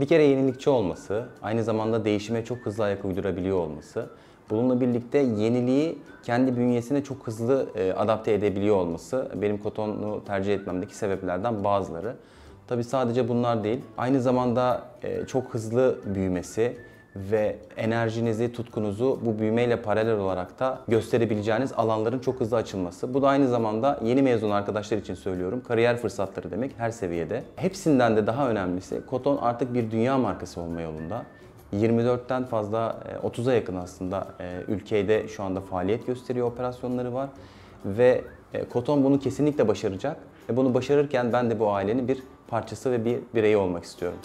Bir kere yenilikçi olması, aynı zamanda değişime çok hızlı ayak uydurabiliyor olması, bununla birlikte yeniliği kendi bünyesine çok hızlı e, adapte edebiliyor olması benim Koton'u tercih etmemdeki sebeplerden bazıları. Tabi sadece bunlar değil, aynı zamanda e, çok hızlı büyümesi, ve enerjinizi, tutkunuzu bu büyümeyle paralel olarak da gösterebileceğiniz alanların çok hızlı açılması. Bu da aynı zamanda yeni mezun arkadaşlar için söylüyorum. Kariyer fırsatları demek her seviyede. Hepsinden de daha önemlisi Koton artık bir dünya markası olma yolunda. 24'ten fazla 30'a e, yakın aslında e, ülkede şu anda faaliyet gösteriyor operasyonları var ve e, Koton bunu kesinlikle başaracak. Ve bunu başarırken ben de bu ailenin bir parçası ve bir bireyi olmak istiyorum.